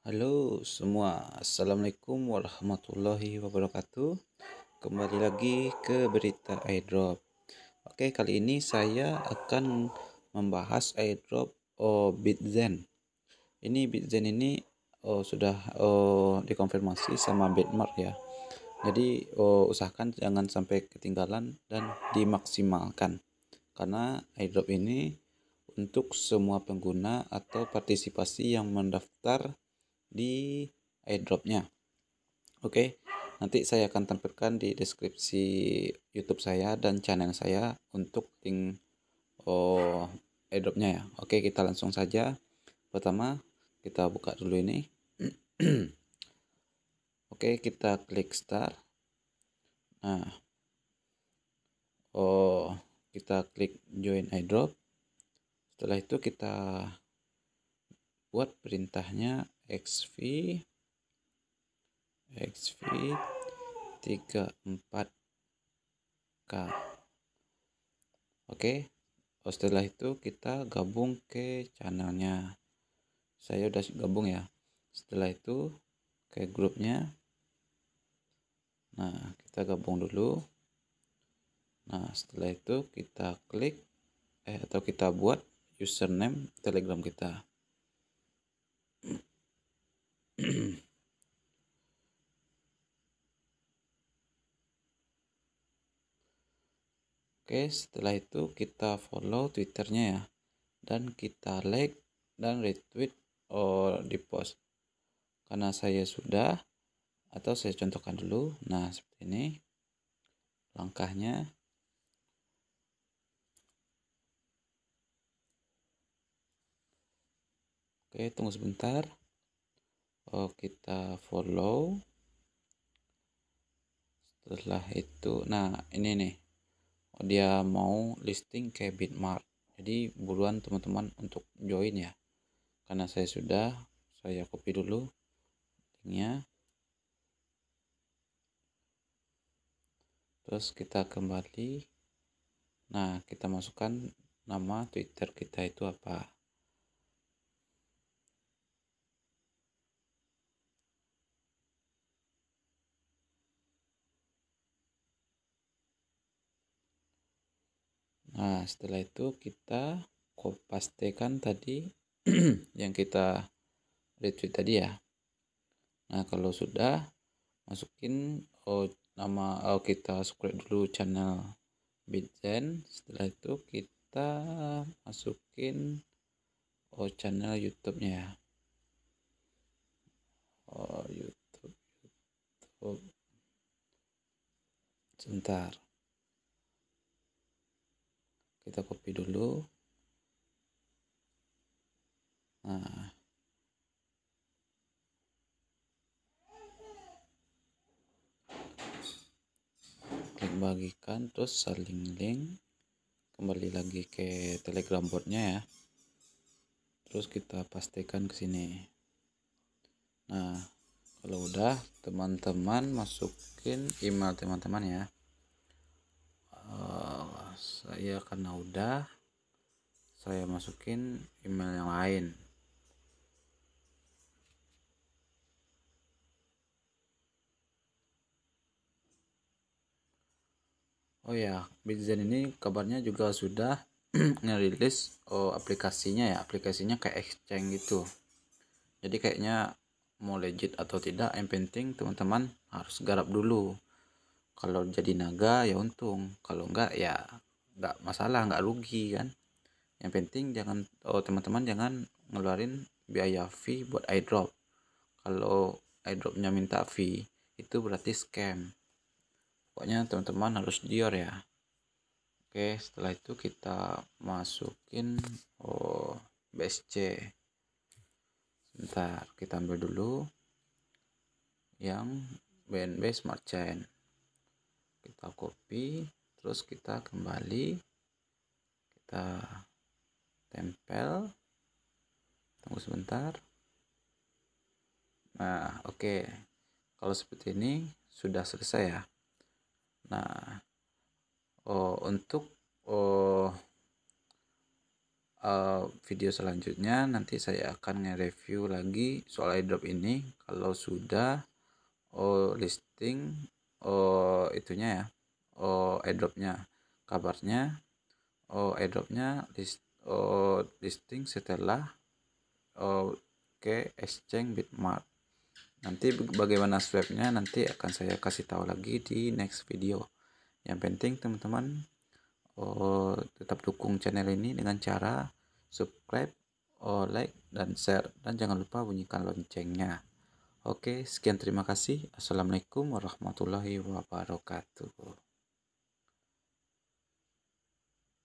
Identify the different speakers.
Speaker 1: Halo semua, Assalamualaikum warahmatullahi wabarakatuh Kembali lagi ke berita airdrop Oke, kali ini saya akan membahas airdrop oh, Bitzen Ini Bitzen ini oh, sudah oh, dikonfirmasi sama Bitmark ya Jadi oh, usahakan jangan sampai ketinggalan dan dimaksimalkan Karena airdrop ini untuk semua pengguna atau partisipasi yang mendaftar di airdropnya oke okay. nanti saya akan tampilkan di deskripsi YouTube saya dan channel saya untuk link oh airdropnya ya oke okay, kita langsung saja pertama kita buka dulu ini oke okay, kita klik start nah oh kita klik join airdrop setelah itu kita buat perintahnya xv xv 34k oke setelah itu kita gabung ke channelnya saya udah gabung ya setelah itu ke grupnya nah kita gabung dulu nah setelah itu kita klik eh atau kita buat username telegram kita Oke, setelah itu kita follow Twitternya ya. Dan kita like dan retweet or oh, di post Karena saya sudah atau saya contohkan dulu. Nah, seperti ini. Langkahnya Oke, tunggu sebentar oh, kita follow setelah itu nah ini nih oh, dia mau listing ke bitmark jadi buruan teman-teman untuk join ya karena saya sudah saya copy dulu linknya terus kita kembali nah kita masukkan nama twitter kita itu apa Nah, setelah itu kita pastikan tadi yang kita retweet tadi ya. Nah, kalau sudah masukin oh, nama oh, kita subscribe dulu channel bitzen Setelah itu kita masukin oh channel YouTube-nya ya. Oh, YouTube YouTube. Sebentar kita copy dulu nah klik bagikan terus saling link kembali lagi ke telegram boardnya ya terus kita pastikan ke sini nah kalau udah teman-teman masukin email teman-teman ya saya karena udah saya masukin email yang lain Oh ya, Bitzen ini kabarnya juga sudah ngerilis oh, aplikasinya ya, aplikasinya kayak exchange gitu. Jadi kayaknya mau legit atau tidak yang penting teman-teman harus garap dulu. Kalau jadi naga ya untung, kalau enggak ya nggak masalah nggak rugi kan yang penting jangan oh teman-teman jangan ngeluarin biaya fee buat airdrop kalau airdropnya minta fee itu berarti scam pokoknya teman-teman harus dior ya oke setelah itu kita masukin oh BSC sebentar kita ambil dulu yang BNB Smart Chain kita copy terus kita kembali kita tempel tunggu sebentar nah oke okay. kalau seperti ini sudah selesai ya nah oh, untuk oh, uh, video selanjutnya nanti saya akan nge-review lagi soal airdrop ini kalau sudah oh listing oh itunya ya oh adopnya kabarnya oh adopnya list oh, listing setelah oh, ke exchange bitmart nanti bagaimana swapnya nanti akan saya kasih tahu lagi di next video yang penting teman-teman oh, tetap dukung channel ini dengan cara subscribe oh, like dan share dan jangan lupa bunyikan loncengnya oke sekian terima kasih assalamualaikum warahmatullahi wabarakatuh